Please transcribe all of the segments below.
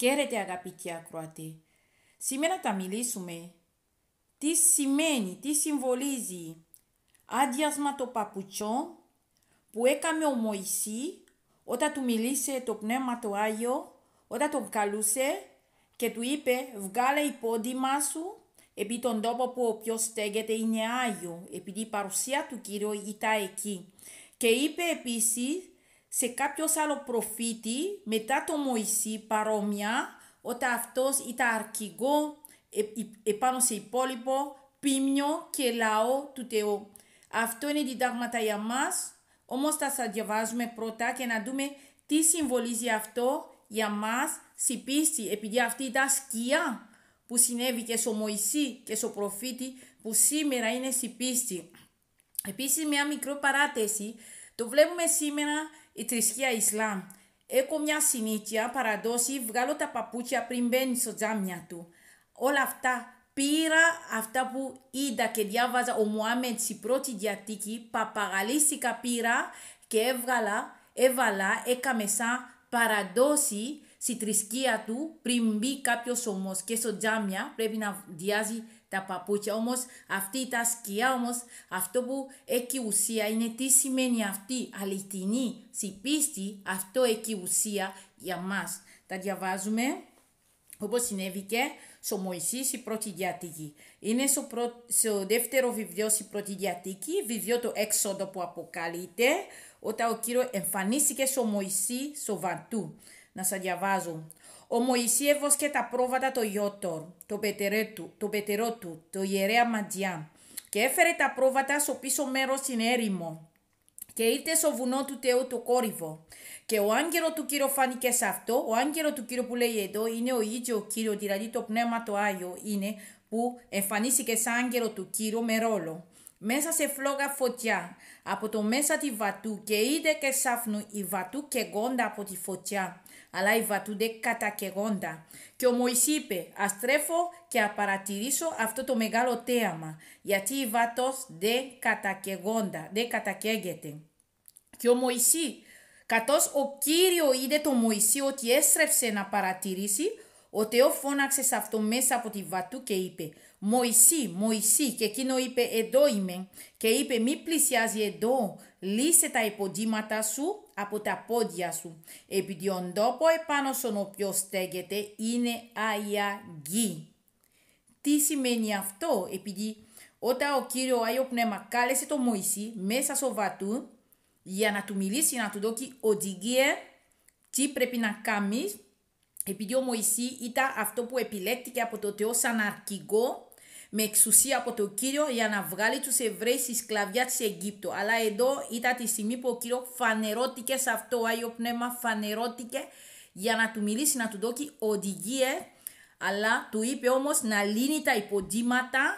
Καίρετε αγαπητοί ακροατή. Σήμερα θα μιλήσουμε τι σημαίνει, τι συμβολίζει άδειασμα το παπουτσό που έκαμε ο Μωυσή όταν του μιλήσε το Πνεύμα το Άγιο, όταν τον καλούσε και του είπε «Βγάλε υπόδημα σου, επί τον τόπο που ο οποίος στέγεται είναι Άγιο, επειδή η παρουσία του Κύριου ήταν εκεί». Και είπε επίσης σε κάποιος άλλο προφήτη μετά το Μωυσή παρόμοια, όταν αυτός ήταν αρχηγό ε, ε, επάνω σε υπόλοιπο, πίμιο και λαό του Θεού. Αυτό είναι διδάγματα για μας, όμως θα σας διαβάζουμε πρώτα και να δούμε τι συμβολίζει αυτό για μας στη πίστη, επειδή αυτή ήταν σκιά που συνέβη και στο Μωυσή και στο προφήτη που σήμερα είναι στη πίστη. Επίσης μια μικρή παράτεση, το βλέπουμε σήμερα η θρησκεία Ισλάμ. Έχω μια συνήθεια παραδόση, βγάλω τα παπούτσια πριν μπαίνει στο τζάμια του. Όλα αυτά πήρα αυτά που είδα και διάβαζα ο Μουάμεντ στην πρώτη διατήκη, παπαγαλίστηκα πήρα και έβγαλα, έβαλα, έκαμε σαν παραδόση στη θρησκεία του πριν μπει κάποιος όμω και στο τζάμια πρέπει να διάζει τα παπούτσια. Όμως αυτή η σκιά όμως, αυτό που έχει ουσία είναι τι σημαίνει αυτή αληθινή συμπίστη, αυτό έχει ουσία για μας. Τα διαβάζουμε όπως συνέβηκε στο Μωυσής η πρώτη διατήκη. Είναι στο, δεύτερο βιβλίο η πρώτη διατήκη, βιβλίο το έξοδο που αποκαλείται, όταν ο κύριος εμφανίστηκε στο Μωυσή στο Βαντού. Να σας διαβάζω. Ο Μωυσή και τα πρόβατα το Ιώτορ, το του, το, το ιερέα Μαντιά, και έφερε τα πρόβατα στο πίσω μέρος στην έρημο. Και ήρθε στο βουνό του Θεού το κόρυβο. Και ο άγγελος του Κύριο φάνηκε σε αυτό. Ο άγγελος του Κύριο που λέει εδώ είναι ο ίδιος κύριος, δηλαδή το πνεύμα το άγιο είναι που εμφανίστηκε σαν άγγελος του Κύριο με ρόλο. Μέσα σε φλόγα φωτιά, από το μέσα της βατού και είδε και σάφνου η βατού και γόντα από τη φωτιά αλλά υβατούνται κατακεγόντα. Και ο Μωυσής είπε, αστρέφω και απαρατηρήσω αυτό το μεγάλο θέαμα, γιατί η βάτος δεν κατακεγόντα, δεν κατακαίγεται. Και ο Μωυσής καθώς ο Κύριος είδε το Μωυσή ότι έστρεψε να παρατηρήσει, ο Θεός φώναξε σε αυτό μέσα από τη βατού και είπε «Μωυσή, Μωυσή» και εκείνο είπε «Εδώ είμαι» και είπε «Μη πλησιάζει εδώ, λύσε τα υποδήματα σου από τα πόδια σου, επειδή ο τόπο επάνω στον οποίος στέκεται είναι Άγια Γη». Τι σημαίνει αυτό, επειδή όταν ο Κύριος Άγιο Πνεύμα κάλεσε τον Μωυσή μέσα στο βατού για να του μιλήσει, να του δώσει οδηγία τι πρέπει να κάνεις επειδή ο Μωυσή ήταν αυτό που επιλέκτηκε από το Θεό σαν αρχηγό με εξουσία από τον Κύριο για να βγάλει τους Εβραίους στη σκλαβιά της Αιγύπτου. Αλλά εδώ ήταν τη στιγμή που ο Κύριος φανερώτηκε σε αυτό, ο Άγιο Πνεύμα φανερώτηκε για να του μιλήσει, να του δώσει οδηγίες, αλλά του είπε όμως να λύνει τα υποδήματα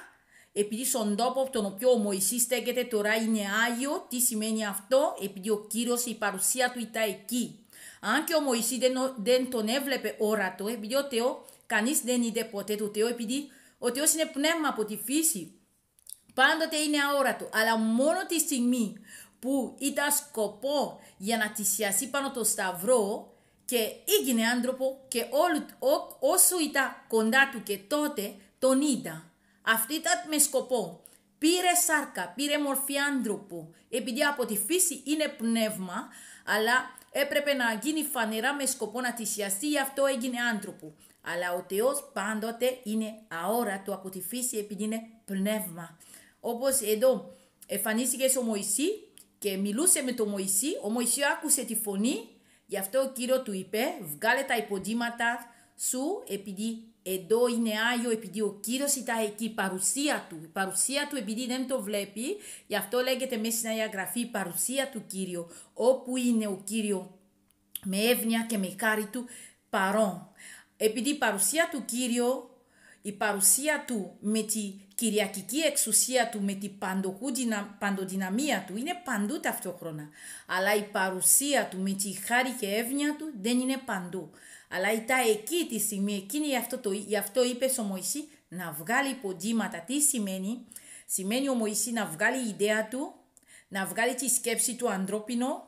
επειδή στον τόπο τον οποίο ο Μωυσή στέκεται τώρα είναι Άγιο, τι σημαίνει αυτό, επειδή ο Κύριος η παρουσία του ήταν εκεί αν και ο Μωυσή δεν, δεν τον έβλεπε όρατο, επειδή ο Θεό, κανείς δεν είδε ποτέ το Θεό επειδή ο Θεός είναι πνεύμα από τη φύση. Πάντοτε είναι αόρατο, αλλά μόνο τη στιγμή που ήταν σκοπό για να θυσιαστεί πάνω το σταυρό και έγινε άνθρωπο και ό, ό, όσο ήταν κοντά του και τότε τον είδα. Αυτή ήταν με σκοπό. Πήρε σάρκα, πήρε μορφή άνθρωπο επειδή από τη φύση είναι πνεύμα, αλλά έπρεπε να γίνει φανερά με σκοπό να θυσιαστεί, γι' αυτό έγινε άνθρωπο. Αλλά ο Θεός πάντοτε είναι αόρατο από τη φύση επειδή είναι πνεύμα. Όπως εδώ εμφανίστηκε ο Μωυσή και μιλούσε με τον Μωυσή, ο Μωυσή άκουσε τη φωνή, γι' αυτό ο Κύριο του είπε «Βγάλε τα υποδήματα σου επειδή εδώ είναι Άγιο επειδή ο Κύριος ήταν εκεί, η παρουσία του. Η παρουσία του επειδή δεν το βλέπει, γι' αυτό λέγεται μέσα στην Αγία Γραφή η παρουσία του Κύριου. Όπου είναι ο Κύριο με εύνοια και με χάρη του παρόν. Επειδή η παρουσία του Κύριου, η παρουσία του με τη κυριακική εξουσία του, με την παντοδυναμία του, είναι παντού ταυτόχρονα. Αλλά η παρουσία του με τη χάρη και εύνοια του δεν είναι παντού αλλά ήταν εκεί τη στιγμή, εκείνη γι' αυτό, το, αυτό είπες ο Μωυσή να βγάλει υποδήματα. Τι σημαίνει, σημαίνει ο Μωυσή να βγάλει η ιδέα του, να βγάλει τη σκέψη του ανθρώπινο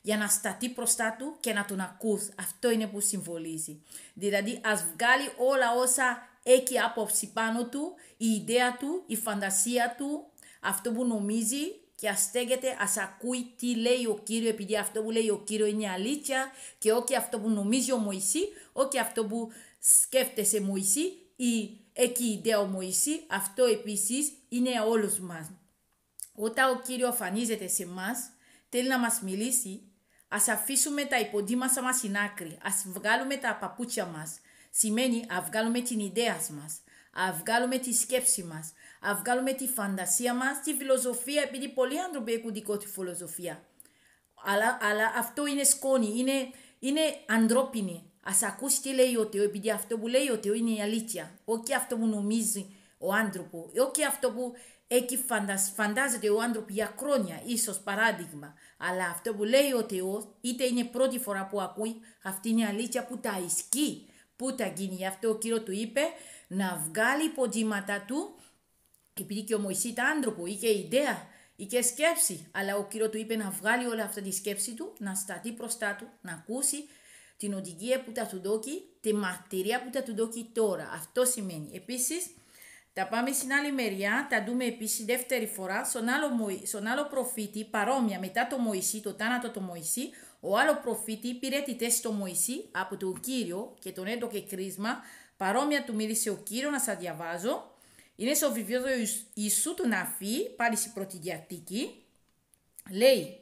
για να σταθεί μπροστά του και να τον ακούς. Αυτό είναι που συμβολίζει. Δηλαδή ας βγάλει όλα όσα έχει άποψη πάνω του, η ιδέα του, η φαντασία του, αυτό που νομίζει και ας στέκεται, ας ακούει τι λέει ο Κύριος, επειδή αυτό που λέει ο Κύριος είναι αλήθεια και όχι αυτό που νομίζει ο Μωυσή, όχι αυτό που σκέφτεσαι Μωυσή ή εκεί ιδέα ο Μωυσή, αυτό επίσης είναι όλους μας. Όταν ο Κύριος εμφανίζεται σε εμάς, θέλει να μας μιλήσει, ας αφήσουμε τα υποντίμασα μας στην άκρη, ας βγάλουμε τα παπούτσια μας, σημαίνει να βγάλουμε την ιδέα μας. Α βγάλουμε τη σκέψη μας. Α βγάλουμε τη φαντασία μας, τη φιλοσοφία, επειδή πολλοί άνθρωποι έχουν δικό τη φιλοσοφία. Αλλά, αλλά αυτό είναι σκόνη, είναι, είναι ανθρώπινη. Ας ακούσει τι λέει ο Θεό, επειδή αυτό που λέει ο Θεό είναι η αλήθεια. Όχι αυτό που νομίζει ο άνθρωπο, όχι αυτό που έχει φαντάζεται ο άνθρωπο για χρόνια, ίσως παράδειγμα. Αλλά αυτό που λέει ο Θεός, είτε είναι πρώτη φορά που ακούει, αυτή είναι η αλήθεια που τα ισχύει, που τα γίνει. Γι' αυτό ο κύριος του είπε, να βγάλει υποτιμάτα του, επειδή και ο Μωυσή ήταν άνθρωπο, είχε ιδέα, είχε σκέψη, αλλά ο κύριο του είπε να βγάλει όλα αυτά τη σκέψη του, να σταθεί μπροστά του, να ακούσει την οδηγία που θα του δώσει τη μαρτυρία που θα του δώσει τώρα. Αυτό σημαίνει. Επίσης, τα πάμε στην άλλη μεριά, τα δούμε επίσης δεύτερη φορά στον άλλο, στον άλλο προφήτη, παρόμοια μετά το Μωυσή, το τάνατο το Μωυσή. Ο άλλο προφήτη πήρε τη θέση από τον Κύριο και τον έντοκε κρίσμα Παρόμοια του μίλησε ο κύριο να σας διαβάζω. Είναι στο βιβλίο του Ιησού του Ναφή, πάλι στην Διατήκη, Λέει,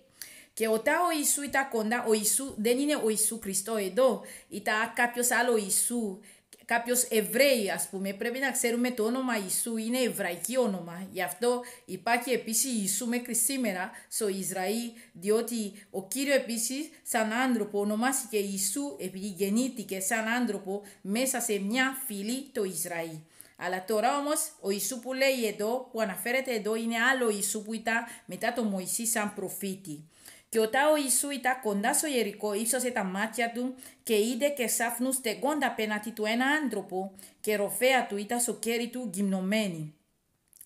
και όταν ο Ιησού ήταν κοντά, ο Ιησού δεν είναι ο Ιησού Χριστό εδώ, ήταν κάποιος άλλο Ιησού κάποιος Εβραίοι ας πούμε, πρέπει να ξέρουμε το όνομα Ιησού είναι εβραϊκή όνομα. Γι' αυτό υπάρχει επίσης Ιησού μέχρι σήμερα στο Ισραήλ, διότι ο Κύριο επίσης σαν άνθρωπο ονομάστηκε Ιησού επειδή γεννήθηκε σαν άνθρωπο μέσα σε μια φυλή το Ισραήλ. Αλλά τώρα όμως ο Ιησού που λέει εδώ, που αναφέρεται εδώ, είναι άλλο Ιησού που ήταν μετά τον Μωυσή σαν προφήτη. Και όταν ο Ιησού ήταν κοντά στο Ιερικό, ύψωσε τα μάτια του και είδε και σάφνου στεγόντα απέναντι του ένα άνθρωπο και ροφέα του ήταν στο κέρι του γυμνωμένη.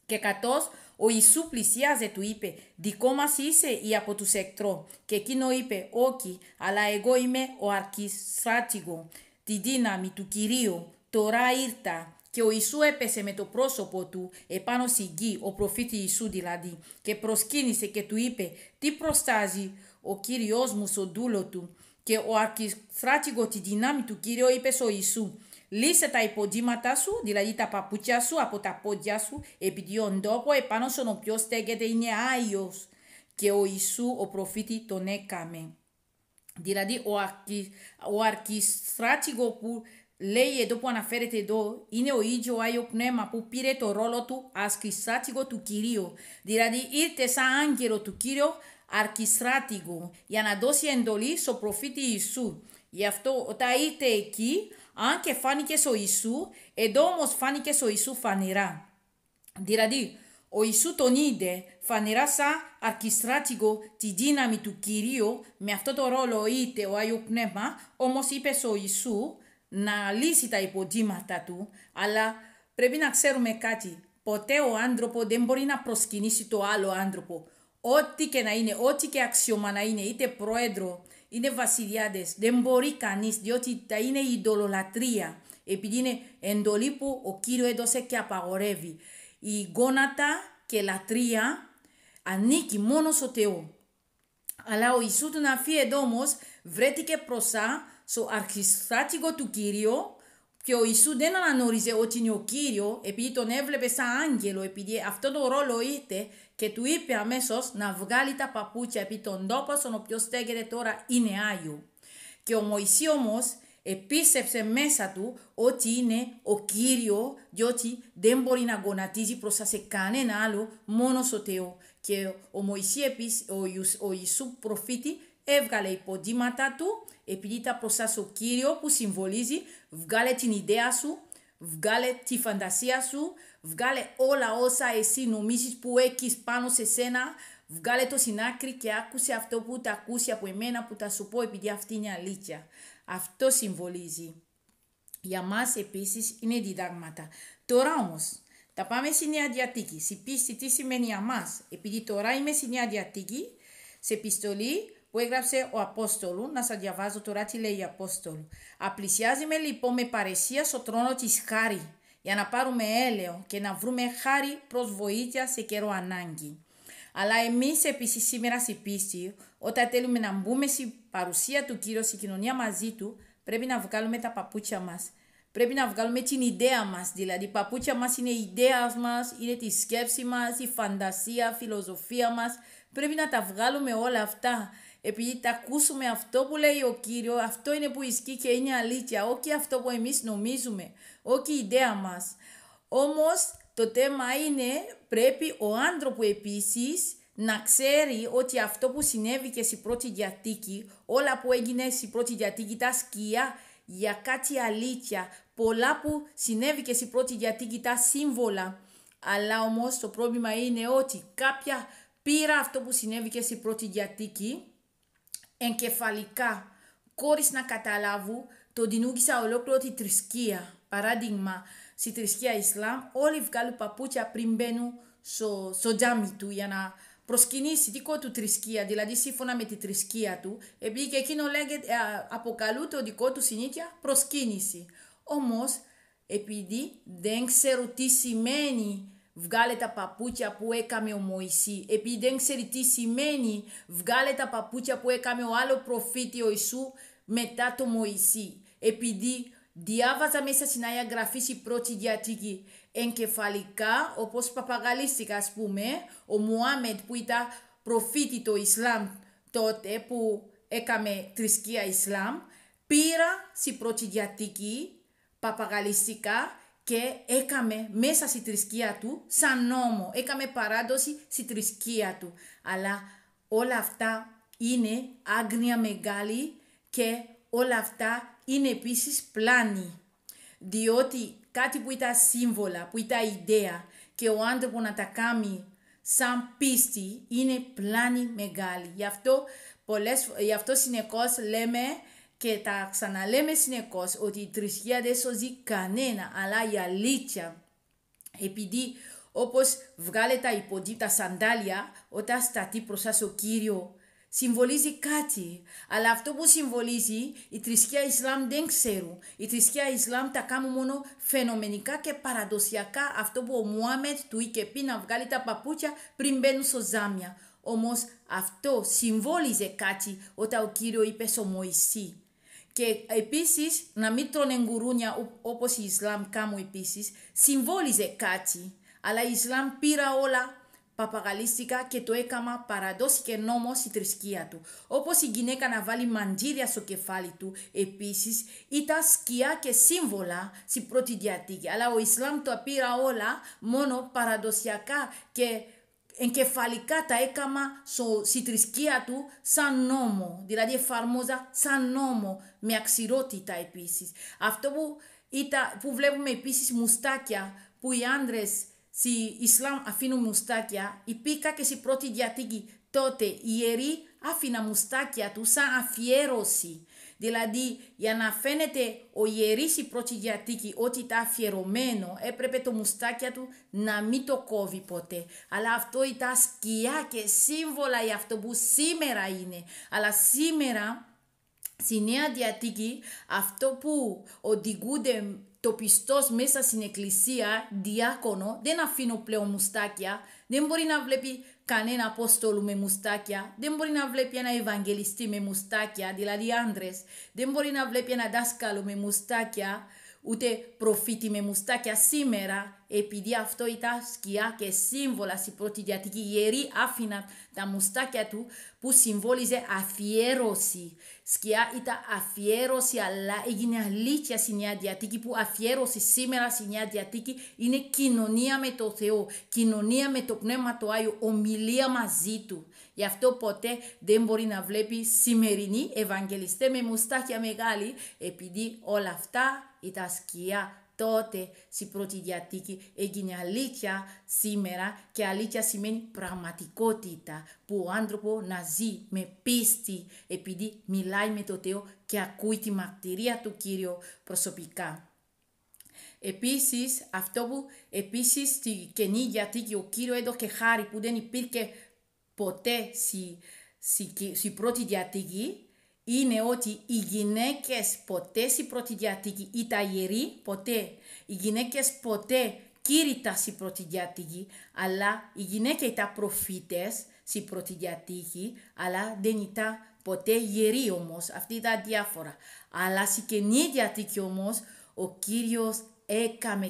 Και κατός ο Ιησού πλησιάζε του είπε «Δικό μας είσαι ή από του εκτρό» και εκείνο είπε «Όχι, αλλά εγώ είμαι ο αρχιστράτηγο, τη δύναμη του Κυρίου, τώρα ήρθα και ο Ιησού έπεσε με το πρόσωπο του επάνω στη γη, ο προφήτης Ιησού δηλαδή, και προσκύνησε και του είπε «Τι προστάζει ο Κύριος μου στον δούλο του» και ο αρχιστράτηγος τη δυνάμει του Κύριου είπε στο Ιησού «Λύσε τα υποδήματα σου, δηλαδή τα παπούτσια σου από τα πόδια σου, επειδή ο ντόπο επάνω στον οποίο στέκεται είναι Άγιος» και ο Ιησού ο προφήτη τον έκαμε. Δηλαδή ο αρχιστράτηγος που λέει εδώ που αναφέρεται εδώ, είναι ο ίδιος Άγιος Πνεύμα που πήρε το ρόλο του ασκησάτικο του Κυρίου. Δηλαδή ήρθε σαν άγγελο του Κύριου αρκιστράτηγο για να δώσει εντολή στο προφήτη Ιησού. Γι' αυτό όταν ήρθε εκεί, αν και φάνηκε στο Ιησού, εδώ όμως φάνηκε στο Ιησού φανερά. Δηλαδή, ο Ιησού τον είδε φανερά σαν αρκιστράτηγο τη δύναμη του Κυρίου, με αυτό το ρόλο είτε ο Άγιος Πνεύμα, είπε στο Ιησού, να λύσει τα υποτήματα του, αλλά πρέπει να ξέρουμε κάτι. Ποτέ ο άνθρωπο δεν μπορεί να προσκυνήσει το άλλο άνθρωπο. Ό,τι και να είναι, ό,τι και αξιωμα να είναι, είτε πρόεδρο, είτε βασιλιάδε, δεν μπορεί κανείς, διότι τα είναι ειδωλολατρία. Επειδή είναι εντολή που ο κύριος έδωσε και απαγορεύει. Η γόνατα και λατρεία ανήκει μόνος στο Θεός. Αλλά ο Ιησούς του φύγει εδώ όμως βρέθηκε προσά στο αρχιστράτηγο του Κύριου και ο Ιησούς δεν αναγνώριζε ότι είναι ο Κύριο επειδή τον έβλεπε σαν άγγελο, επειδή αυτό το ρόλο είτε και του είπε αμέσως να βγάλει τα παπούτσια επί τον τόπο στον οποίο στέκεται τώρα είναι Άγιο. Και ο Μωυσή όμως επίστεψε μέσα του ότι είναι ο Κύριο διότι δεν μπορεί να γονατίζει προς σε κανένα άλλο μόνος στο Θεός. Και ο Μωυσή επίσης, ο Ιησού προφήτη έβγαλε υποδήματα του επειδή τα μπροστά ο Κύριο που συμβολίζει, βγάλε την ιδέα σου, βγάλε τη φαντασία σου, βγάλε όλα όσα εσύ νομίζεις που έχεις πάνω σε σένα, βγάλε το συνάκρι και άκουσε αυτό που τα ακούσει από εμένα που τα σου πω επειδή αυτή είναι αλήθεια. Αυτό συμβολίζει. Για μας επίσης είναι διδάγματα. Τώρα όμως, τα πάμε στη Νέα Διατήκη. Στη πίστη τι σημαίνει για μας. Επειδή τώρα είμαι στη Νέα Διατήκη, σε επιστολή που έγραψε ο Απόστολου, να σας διαβάζω τώρα τι λέει ο Απόστολου. Απλησιάζουμε λοιπόν με παρεσία στο τρόνο της χάρη, για να πάρουμε έλεο και να βρούμε χάρη προς βοήθεια σε καιρό ανάγκη. Αλλά εμείς επίσης σήμερα στη πίστη, όταν θέλουμε να μπούμε στην παρουσία του Κύριου, στην κοινωνία μαζί του, πρέπει να βγάλουμε τα παπούτσια μας. Πρέπει να βγάλουμε την ιδέα μας, δηλαδή η παπούτσια μας είναι η ιδέα μας, είναι τη σκέψη μας, η φαντασία, η φιλοσοφία μας. Πρέπει να τα βγάλουμε όλα αυτά επειδή τα ακούσουμε αυτό που λέει ο Κύριος, αυτό είναι που ισχύει και είναι αλήθεια, όχι αυτό που εμείς νομίζουμε, όχι η ιδέα μας. Όμως το θέμα είναι πρέπει ο άνθρωπος επίσης να ξέρει ότι αυτό που συνέβη και στην πρώτη διατήκη, όλα που έγινε στην πρώτη διατήκη, τα σκία για κάτι αλήθεια, πολλά που συνέβη και στην πρώτη διατήκη, τα σύμβολα. Αλλά όμως το πρόβλημα είναι ότι κάποια πήρα αυτό που συνέβη και στην πρώτη διατήκη εγκεφαλικά, χωρίς να καταλάβουν το δημιούργησα ολόκληρο τη θρησκεία. Παράδειγμα, στη θρησκεία Ισλάμ, όλοι βγάλουν παπούτσια πριν μπαίνουν στο, στο τζάμι του για να προσκυνήσει δικό του θρησκεία, δηλαδή σύμφωνα με τη θρησκεία του, επειδή και εκείνο λέγεται, αποκαλούν το δικό του συνήθεια προσκύνηση. Όμως, επειδή δεν ξέρω τι σημαίνει βγάλε τα παπούτσια που έκαμε ο Μωυσή. Επειδή δεν ξέρει τι σημαίνει, βγάλε τα παπούτσια που έκαμε ο άλλο προφήτη ο Ιησού μετά το Μωυσή. Επειδή διάβαζα μέσα στην Άγια Γραφή στην πρώτη διατήκη εγκεφαλικά, όπως παπαγαλίστηκα ας πούμε, ο Μουάμετ που ήταν προφήτη το Ισλάμ τότε που έκαμε θρησκεία Ισλάμ, πήρα στην πρώτη διατήκη παπαγαλιστικά και έκαμε μέσα στη θρησκεία του σαν νόμο, έκαμε παράδοση στη θρησκεία του. Αλλά όλα αυτά είναι άγνοια μεγάλη και όλα αυτά είναι επίσης πλάνη. Διότι κάτι που ήταν σύμβολα, που ήταν ιδέα και ο άνθρωπος να τα κάνει σαν πίστη είναι πλάνη μεγάλη. Γι' αυτό, πολλές, γι αυτό συνεχώς λέμε και τα ξαναλέμε συνεχώς ότι η θρησκεία δεν σώζει κανένα, αλλά η αλήθεια. Επειδή όπως βγάλε τα τα σαντάλια όταν σταθεί μπροστά ο Κύριο, συμβολίζει κάτι. Αλλά αυτό που συμβολίζει η θρησκεία Ισλάμ δεν ξέρουν. Η θρησκεία Ισλάμ τα κάνουν μόνο φαινομενικά και παραδοσιακά αυτό που ο Μουάμετ του είχε πει να βγάλει τα παπούτσια πριν μπαίνουν στο ζάμια. Όμως αυτό συμβόλιζε κάτι όταν ο Κύριο είπε στο Μωυσή και επίσης να μην τρώνε γκουρούνια όπως η Ισλάμ κάμου επίσης συμβόλιζε κάτι. Αλλά η Ισλάμ πήρα όλα παπαγαλιστικά και το έκαμα παραδόση και νόμο στη θρησκεία του. Όπως η γυναίκα να βάλει μαντζήρια στο κεφάλι του, επίσης ήταν σκιά και σύμβολα στην πρώτη διατήκη. Αλλά ο Ισλάμ το πήρα όλα μόνο παραδοσιακά και εγκεφαλικά τα έκαμα στη θρησκεία του σαν νόμο. Δηλαδή εφαρμόζα σαν νόμο με αξιρότητα επίσης. Αυτό που, ήταν, που βλέπουμε επίσης μουστάκια που οι άντρες στη Ισλάμ αφήνουν μουστάκια. Υπήρχαν και στην πρώτη διαθήκη τότε οι ιεροί άφηναν μουστάκια τους σαν αφιέρωση. Δηλαδή για να φαίνεται ο ιερής η πρώτη διατίκη ότι ήταν αφιερωμένο έπρεπε το μουστάκια του να μην το κόβει ποτέ. Αλλά αυτό ήταν σκιά και σύμβολα για αυτό που σήμερα είναι. Αλλά σήμερα στη Νέα Διατήκη αυτό που οδηγούνται το πιστός μέσα στην εκκλησία, διάκονο, δεν αφήνω πλέον μουστάκια, dembori na vlepi kane na apostolu me mustakia dembori na vlepi na evangelisti me mustakia dilali andres dembori na vlepi na daskalo me mustakia ούτε προφήτη με μουστάκια σήμερα, επειδή αυτό ήταν σκιά και σύμβολα στην πρώτη διατική. Οι ιεροί άφηναν τα μουστάκια του που συμβόλιζε αφιέρωση. Σκιά ήταν αφιέρωση, αλλά έγινε αλήθεια στην Νέα Διατήκη που αφιέρωση σήμερα στην Νέα Διατήκη είναι κοινωνία με το Θεό, κοινωνία με το Πνεύμα του Άγιο, ομιλία μαζί του. Γι' αυτό ποτέ δεν μπορεί να βλέπει σημερινή Ευαγγελιστές με μουστάκια μεγάλη, επειδή όλα αυτά ή τασκία τότε στην πρώτη διαθήκη έγινε αλήθεια σήμερα και αλήθεια σημαίνει πραγματικότητα που ο άνθρωπο να ζει με πίστη επειδή μιλάει με το Θεό και ακούει τη μαρτυρία του Κύριου προσωπικά. Επίσης, αυτό που επίσης στη Καινή Διαθήκη ο Κύριος έδωκε χάρη που δεν υπήρχε ποτέ στην στη, στη πρώτη διαθήκη είναι ότι οι γυναίκες ποτέ στην δηλαδή, η τα ιερη ποτε οι γυναικες ποτε κηρυτα στην Διατήκη, αλλα οι γυναικες ηταν προφητες στην Διατήκη, αλλα δεν ηταν ποτε ιερη ομως αυτη ηταν διαφορα αλλα στην καινη Διατήκη ομως ο κυριος εκαμε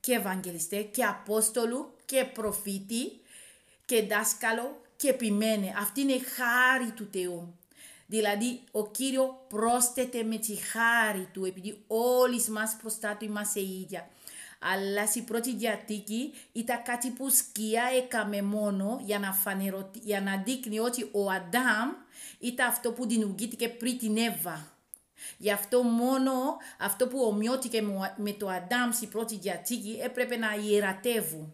και ευαγγελιστές και απόστολου και προφήτη και δάσκαλο και επιμένε. Αυτή είναι η χάρη του Θεού. Δηλαδή, ο Κύριο πρόσθεται με τη χάρη του, επειδή όλοι μας μπροστά του είμαστε ίδια. Αλλά στην πρώτη διατήκη ήταν κάτι που σκιά έκαμε μόνο για να, φανερω... για να δείκνει ότι ο Αδάμ ήταν αυτό που δημιουργήθηκε πριν την Εύα. Γι' αυτό μόνο αυτό που ομοιώθηκε με το Αδάμ στην πρώτη διατήκη έπρεπε να ιερατεύουν.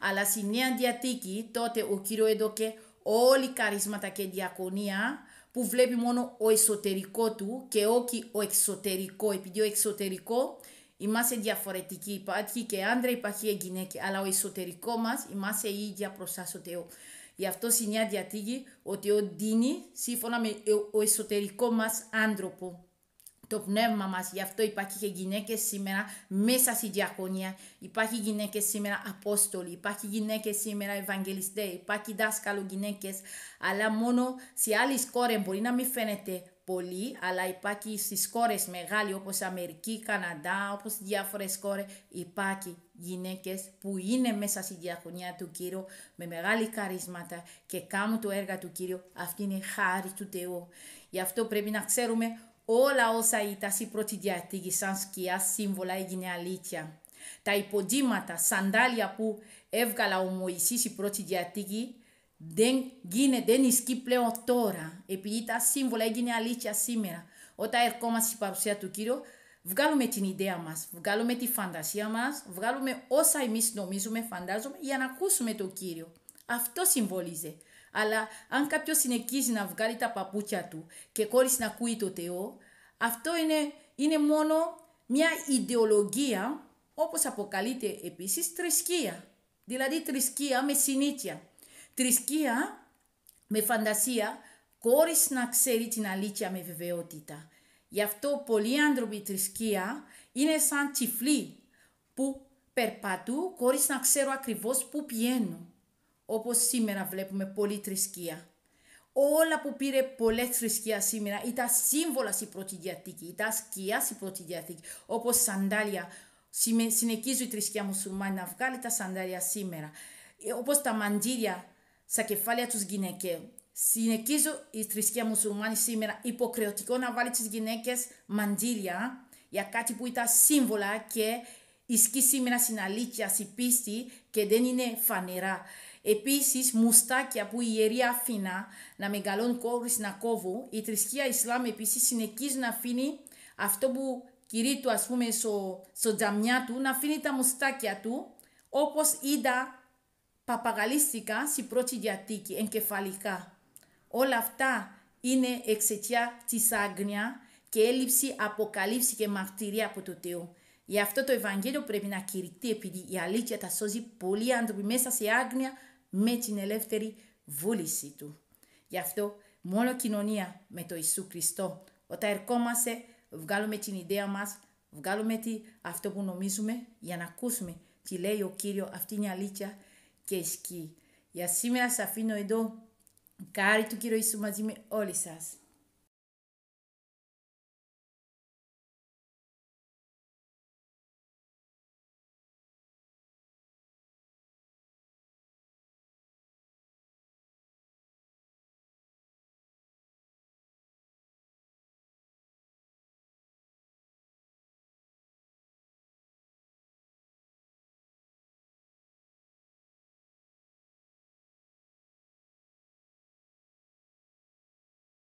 Αλλά στη Νέα Διαθήκη τότε ο Κύριο έδωκε όλοι οι καρίσματα και διακονία που βλέπει μόνο ο εσωτερικό του και όχι ο εξωτερικό. Επειδή ο εξωτερικό είμαστε διαφορετικοί. Υπάρχει και άντρα, υπάρχει και γυναίκα. Αλλά ο εσωτερικό μας είμαστε ίδια προς Γι' αυτό στη Νέα Διαθήκη ο Θεό δίνει σύμφωνα με ο εσωτερικό μας άνθρωπο το πνεύμα μας. Γι' αυτό υπάρχει και γυναίκες σήμερα μέσα στη διακονία. Υπάρχει γυναίκες σήμερα απόστολοι, υπάρχει γυναίκες σήμερα ευαγγελιστές, υπάρχει δάσκαλο γυναίκες. Αλλά μόνο σε άλλες κόρες. μπορεί να μην φαίνεται πολύ, αλλά υπάρχει στις κόρες μεγάλη όπως Αμερική, Καναδά, όπως διάφορες κόρες. υπάρχει γυναίκες που είναι μέσα στη διακονία του Κύριου με μεγάλη καρίσματα και κάνουν το έργο του Κύριου. Αυτή είναι χάρη του Θεού. Γι' αυτό πρέπει να ξέρουμε όλα όσα ήταν Πρώτη πρώτοι σαν σκιά σύμβολα έγινε αλήθεια. Τα υποδήματα, σαντάλια που έβγαλα ο Μωυσής η πρώτη δεν γίνεται, δεν ισχύει πλέον τώρα. Επειδή τα σύμβολα έγινε αλήθεια σήμερα. Όταν ερχόμαστε στην παρουσία του Κύριου, βγάλουμε την ιδέα μας, βγάλουμε τη φαντασία μας, βγάλουμε όσα εμείς νομίζουμε, φαντάζομαι για να ακούσουμε τον Κύριο. Αυτό συμβολίζει. Αλλά αν κάποιος συνεχίζει να βγάλει τα παπούτσια του και χωρί να ακούει το Θεό, αυτό είναι, είναι μόνο μια ιδεολογία, όπως αποκαλείται επίσης θρησκεία. Δηλαδή θρησκεία με συνήθεια. Θρησκεία με φαντασία, χωρίς να ξέρει την αλήθεια με βεβαιότητα. Γι' αυτό πολλοί άνθρωποι θρησκεία είναι σαν τυφλοί που περπατούν χωρίς να ξέρω ακριβώς πού πηγαίνουν όπως σήμερα βλέπουμε πολλή θρησκεία. Όλα που πήρε πολλές θρησκεία σήμερα ήταν σύμβολας στην διαθήκη, ήταν σκιάς στην διαθήκη, όπως σαντάλια. Συνεχίζει η θρησκεία μουσουλμάνη να βγάλει τα σαντάλια σήμερα. Ε, όπως τα μαντήρια στα κεφάλια τους γυναικαίου. Συνεχίζει η θρησκεία μουσουλμάνη σήμερα υποκρεωτικό να βάλει τις γυναίκες μαντήρια για κάτι που ήταν σύμβολα και ισχύει σήμερα στην αλήθεια, στην πίστη και δεν είναι φανερά. Επίσης, μουστάκια που η ιερή αφήνα να μεγαλών κόρης να κόβω, η θρησκεία Ισλάμ επίσης συνεχίζει να αφήνει αυτό που του ας πούμε στο, στο τζαμιά του, να αφήνει τα μουστάκια του, όπως είδα παπαγαλίστικα στην πρώτη διατήκη, εγκεφαλικά. Όλα αυτά είναι εξαιτία της άγνοια και έλλειψη αποκαλύψη και μαρτυρία από το Θεό. Γι' αυτό το Ευαγγέλιο πρέπει να κηρυχτεί επειδή η αλήθεια τα σώζει πολλοί άνθρωποι μέσα σε άγνοια με την ελεύθερη βούληση του. Γι' αυτό μόνο κοινωνία με το Ιησού Χριστό. Όταν ερχόμαστε βγάλουμε την ιδέα μας, βγάλουμε τι, αυτό που νομίζουμε για να ακούσουμε τι λέει ο Κύριος, αυτή είναι η αλήθεια και ισχύει. Για σήμερα σας αφήνω εδώ. Κάρι του Κύριου Ιησού μαζί με όλοι σας.